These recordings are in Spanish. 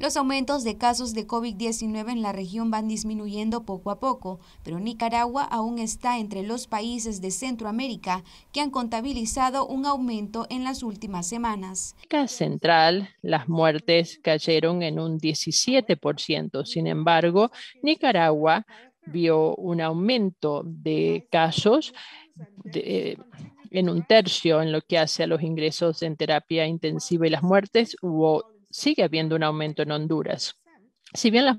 Los aumentos de casos de COVID-19 en la región van disminuyendo poco a poco, pero Nicaragua aún está entre los países de Centroamérica que han contabilizado un aumento en las últimas semanas. Central, las muertes cayeron en un 17%. Sin embargo, Nicaragua vio un aumento de casos eh, en un tercio en lo que hace a los ingresos en terapia intensiva y las muertes. Hubo sigue habiendo un aumento en Honduras. Si bien las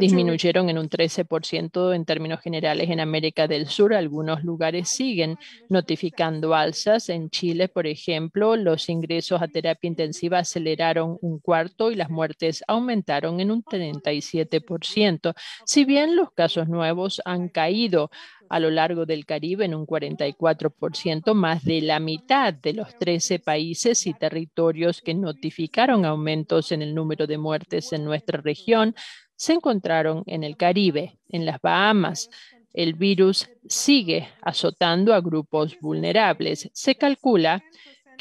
disminuyeron en un 13% en términos generales en América del Sur. Algunos lugares siguen notificando alzas. En Chile, por ejemplo, los ingresos a terapia intensiva aceleraron un cuarto y las muertes aumentaron en un 37%. Si bien los casos nuevos han caído, a lo largo del Caribe en un 44%, más de la mitad de los 13 países y territorios que notificaron aumentos en el número de muertes en nuestra región se encontraron en el Caribe, en las Bahamas, el virus sigue azotando a grupos vulnerables. Se calcula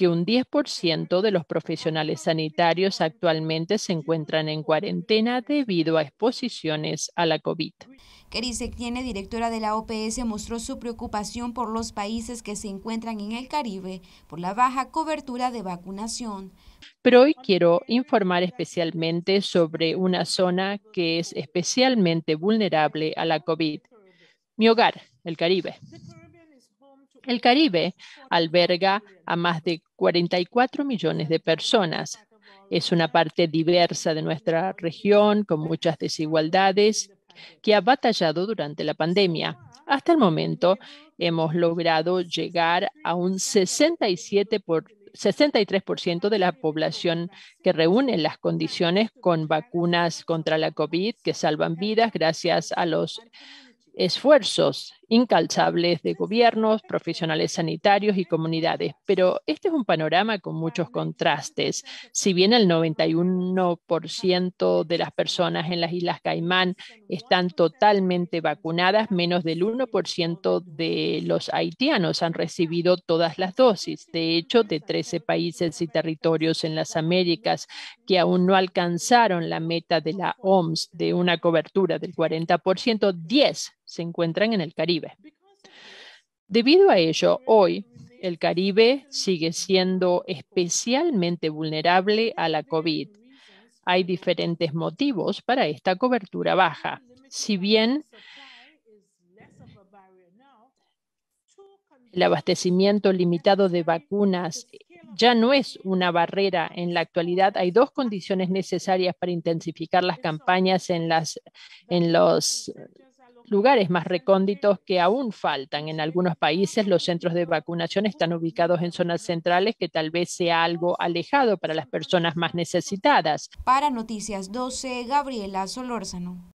que un 10% de los profesionales sanitarios actualmente se encuentran en cuarentena debido a exposiciones a la COVID. Kerise tiene directora de la OPS, mostró su preocupación por los países que se encuentran en el Caribe por la baja cobertura de vacunación. Pero hoy quiero informar especialmente sobre una zona que es especialmente vulnerable a la COVID, mi hogar, el Caribe. El Caribe alberga a más de 44 millones de personas. Es una parte diversa de nuestra región con muchas desigualdades que ha batallado durante la pandemia. Hasta el momento hemos logrado llegar a un por 63% de la población que reúne las condiciones con vacunas contra la COVID que salvan vidas gracias a los esfuerzos incalzables de gobiernos, profesionales sanitarios y comunidades. Pero este es un panorama con muchos contrastes. Si bien el 91% de las personas en las Islas Caimán están totalmente vacunadas, menos del 1% de los haitianos han recibido todas las dosis. De hecho, de 13 países y territorios en las Américas que aún no alcanzaron la meta de la OMS de una cobertura del 40%, 10 se encuentran en el Caribe. Debido a ello, hoy el Caribe sigue siendo especialmente vulnerable a la COVID. Hay diferentes motivos para esta cobertura baja. Si bien el abastecimiento limitado de vacunas ya no es una barrera. En la actualidad hay dos condiciones necesarias para intensificar las campañas en, las, en los lugares más recónditos que aún faltan. En algunos países los centros de vacunación están ubicados en zonas centrales que tal vez sea algo alejado para las personas más necesitadas. Para Noticias 12, Gabriela Solórzano.